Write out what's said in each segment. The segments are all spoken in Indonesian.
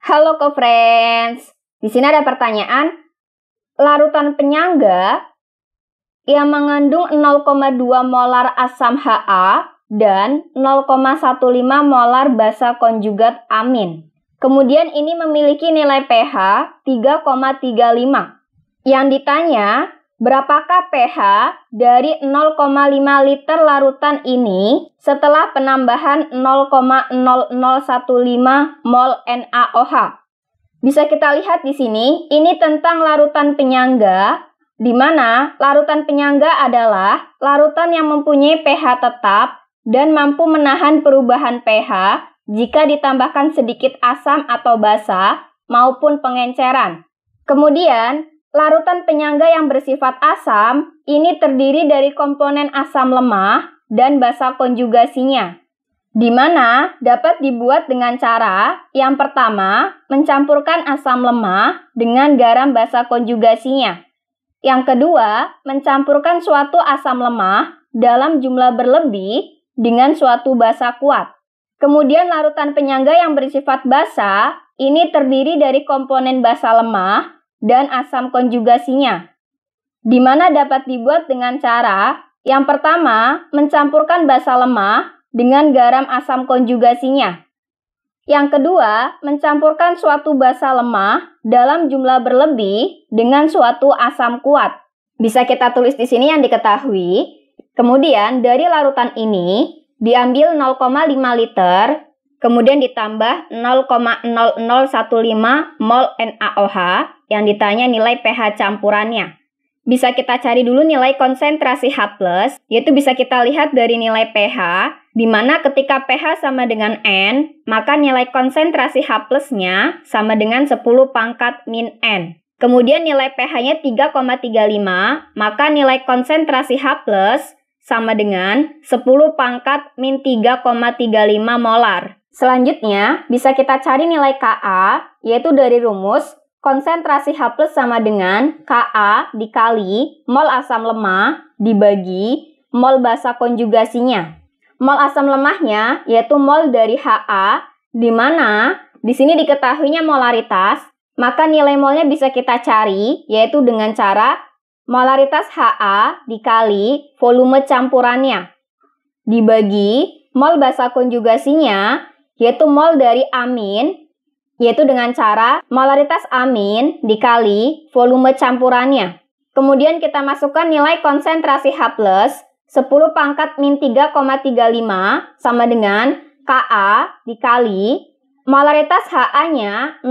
Halo co-friends, di sini ada pertanyaan. Larutan penyangga yang mengandung 0,2 molar asam HA dan 0,15 molar basa konjugat amin. Kemudian ini memiliki nilai pH 3,35. Yang ditanya, Berapakah pH dari 0,5 liter larutan ini setelah penambahan 0,0015 mol NaOH? Bisa kita lihat di sini, ini tentang larutan penyangga, di mana larutan penyangga adalah larutan yang mempunyai pH tetap dan mampu menahan perubahan pH jika ditambahkan sedikit asam atau basa maupun pengenceran. Kemudian, Larutan penyangga yang bersifat asam ini terdiri dari komponen asam lemah dan basa konjugasinya, di mana dapat dibuat dengan cara yang pertama mencampurkan asam lemah dengan garam basa konjugasinya. Yang kedua, mencampurkan suatu asam lemah dalam jumlah berlebih dengan suatu basa kuat. Kemudian larutan penyangga yang bersifat basa ini terdiri dari komponen basa lemah dan asam konjugasinya, di mana dapat dibuat dengan cara yang pertama mencampurkan basa lemah dengan garam asam konjugasinya. Yang kedua, mencampurkan suatu basa lemah dalam jumlah berlebih dengan suatu asam kuat. Bisa kita tulis di sini yang diketahui. Kemudian dari larutan ini diambil 0,5 liter Kemudian ditambah 0,0015 mol NaOH yang ditanya nilai pH campurannya. Bisa kita cari dulu nilai konsentrasi H+, yaitu bisa kita lihat dari nilai pH, di mana ketika pH sama dengan N, maka nilai konsentrasi H+, nya sama dengan 10 pangkat min N. Kemudian nilai pH-nya 3,35, maka nilai konsentrasi H+, sama dengan 10 pangkat min 3,35 molar. Selanjutnya, bisa kita cari nilai KA, yaitu dari rumus konsentrasi H plus sama dengan KA dikali mol asam lemah dibagi mol basa konjugasinya. Mol asam lemahnya yaitu mol dari HA, di mana di sini diketahuinya molaritas, maka nilai molnya bisa kita cari yaitu dengan cara molaritas HA dikali volume campurannya dibagi mol basa konjugasinya yaitu mol dari amin, yaitu dengan cara molaritas amin dikali volume campurannya. Kemudian kita masukkan nilai konsentrasi H+, 10 pangkat min 3,35 sama dengan Ka dikali molaritas HA-nya 0,2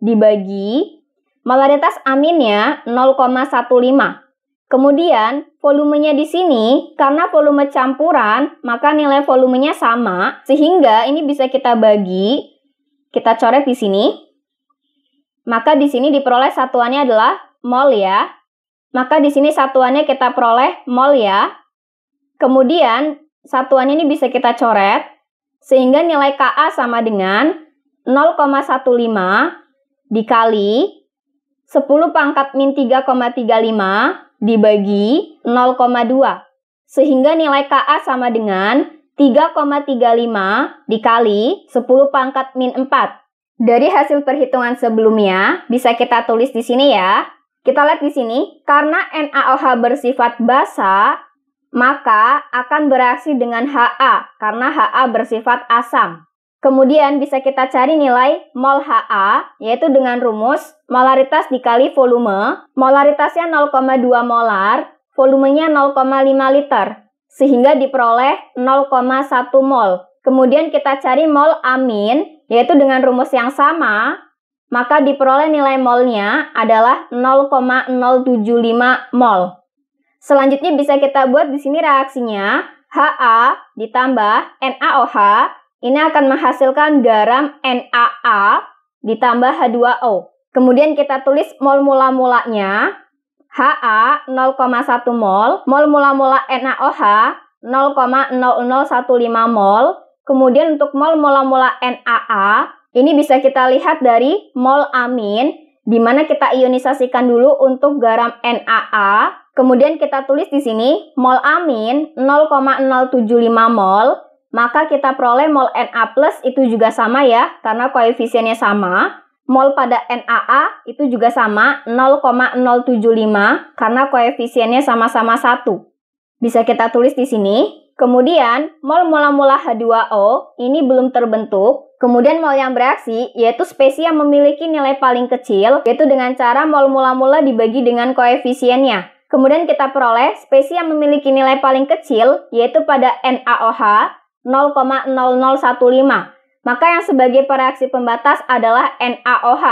dibagi molaritas aminnya 0,15. Kemudian, volumenya di sini, karena volume campuran, maka nilai volumenya sama, sehingga ini bisa kita bagi, kita coret di sini. Maka di sini diperoleh satuannya adalah mol ya. Maka di sini satuannya kita peroleh mol ya. Kemudian, satuannya ini bisa kita coret, sehingga nilai KA sama dengan 0,15 dikali 10 pangkat min 3,35 dibagi 0,2 sehingga nilai KA sama dengan 3,35 dikali 10 pangkat min 4. Dari hasil perhitungan sebelumnya, bisa kita tulis di sini ya. Kita lihat di sini, karena NaOH bersifat basa, maka akan bereaksi dengan HA karena HA bersifat asam. Kemudian bisa kita cari nilai mol HA, yaitu dengan rumus molaritas dikali volume, molaritasnya 0,2 molar, volumenya 0,5 liter, sehingga diperoleh 0,1 mol. Kemudian kita cari mol amin, yaitu dengan rumus yang sama, maka diperoleh nilai molnya adalah 0,075 mol. Selanjutnya bisa kita buat di sini reaksinya HA ditambah NaOH ini akan menghasilkan garam NaA ditambah H2O. Kemudian kita tulis mol mula-mulanya HA 0,1 mol, mol mula-mula NaOH 0,0015 mol. Kemudian untuk mol mula-mula NaA, ini bisa kita lihat dari mol amin, di mana kita ionisasikan dulu untuk garam NaA. Kemudian kita tulis di sini mol amin 0,075 mol maka kita peroleh mol Na plus itu juga sama ya, karena koefisiennya sama. Mol pada NaA itu juga sama, 0,075, karena koefisiennya sama-sama 1. Bisa kita tulis di sini. Kemudian, mol mula-mula H2O ini belum terbentuk. Kemudian mol yang bereaksi, yaitu spesies yang memiliki nilai paling kecil, yaitu dengan cara mol mula-mula dibagi dengan koefisiennya. Kemudian kita peroleh spesies yang memiliki nilai paling kecil, yaitu pada NaOH, 0,0015. Maka yang sebagai pereaksi pembatas adalah NaOH.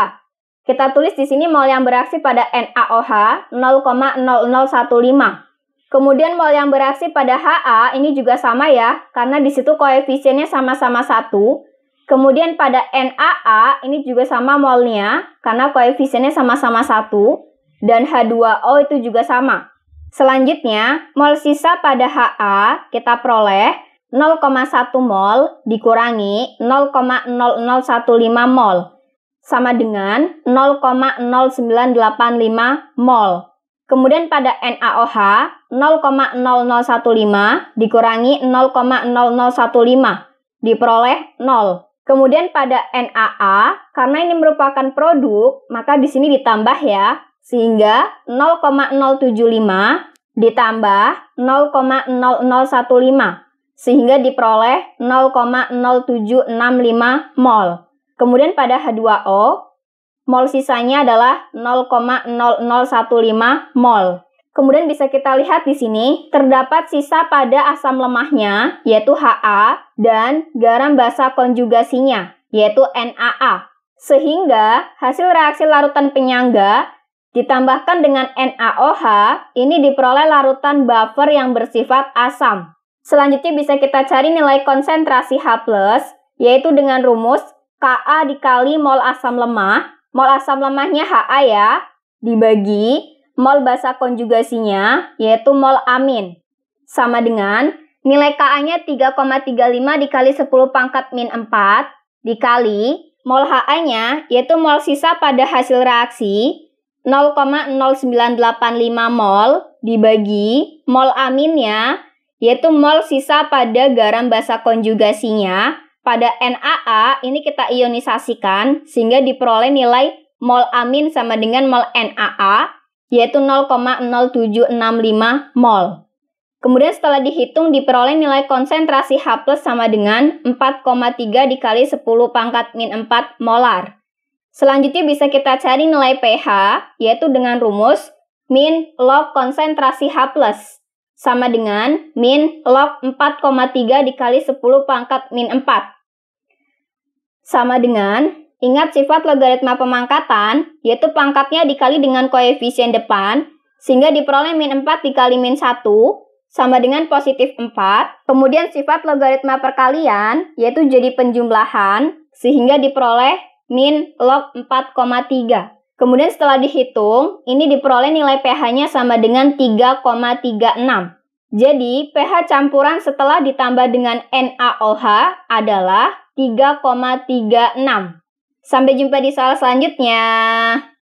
Kita tulis di sini mol yang bereaksi pada NaOH 0,0015. Kemudian mol yang bereaksi pada HA ini juga sama ya, karena di situ koefisiennya sama-sama satu. Kemudian pada NAA ini juga sama molnya, karena koefisiennya sama-sama satu Dan H2O itu juga sama. Selanjutnya, mol sisa pada HA kita peroleh 0,1 mol dikurangi 0,0015 mol sama dengan 0,0985 mol. Kemudian pada NaOH 0,0015 dikurangi 0,0015 diperoleh 0. Kemudian pada NAA, karena ini merupakan produk, maka di sini ditambah ya, sehingga 0,075 ditambah 0,0015 sehingga diperoleh 0,0765 mol. Kemudian pada H2O, mol sisanya adalah 0,0015 mol. Kemudian bisa kita lihat di sini, terdapat sisa pada asam lemahnya, yaitu HA, dan garam basa konjugasinya, yaitu NAA. Sehingga hasil reaksi larutan penyangga ditambahkan dengan NaOH, ini diperoleh larutan buffer yang bersifat asam. Selanjutnya bisa kita cari nilai konsentrasi H+, yaitu dengan rumus Ka dikali mol asam lemah, mol asam lemahnya HA ya, dibagi mol basa konjugasinya, yaitu mol amin. Sama dengan nilai Ka-nya 3,35 dikali 10 pangkat min 4, dikali mol HA-nya, yaitu mol sisa pada hasil reaksi, 0,0985 mol, dibagi mol aminnya, yaitu mol sisa pada garam basa konjugasinya. Pada NaA ini kita ionisasikan sehingga diperoleh nilai mol amin sama dengan mol NaA yaitu 0,0765 mol. Kemudian setelah dihitung diperoleh nilai konsentrasi H+ sama dengan 4,3 dikali 10 pangkat min 4 molar. Selanjutnya bisa kita cari nilai pH, yaitu dengan rumus min log konsentrasi H+ sama dengan min log 4,3 dikali 10 pangkat min 4. Sama dengan, ingat sifat logaritma pemangkatan, yaitu pangkatnya dikali dengan koefisien depan, sehingga diperoleh min 4 dikali min 1, sama dengan positif 4. Kemudian sifat logaritma perkalian, yaitu jadi penjumlahan, sehingga diperoleh min log 4,3. Kemudian setelah dihitung, ini diperoleh nilai pH-nya sama dengan 3,36. Jadi, pH campuran setelah ditambah dengan NaOH adalah 3,36. Sampai jumpa di soal selanjutnya.